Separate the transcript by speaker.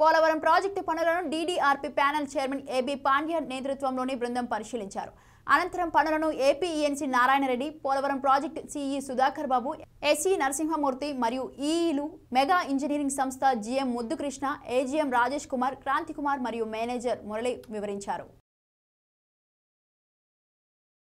Speaker 1: Polavaram project పనులను DDRP panel chairman AB Pandya నేతృత్వంలోని బృందం పరిశీలించారు అనంతరం పనులను APENC Narayanareddy Polavaram project CE Sudhakar Babu SE Narasimhamurthy మరియు ఈఈలు మెగా ఇంజనీరింగ్ సంస్థ జిఎం ముద్దుకృష్ణ ఏజీఎం రాజేష్ కుమార్ క్రాంతికుమార్ కుమార్ మరియు మేనేజర్ మురళి వివరించారు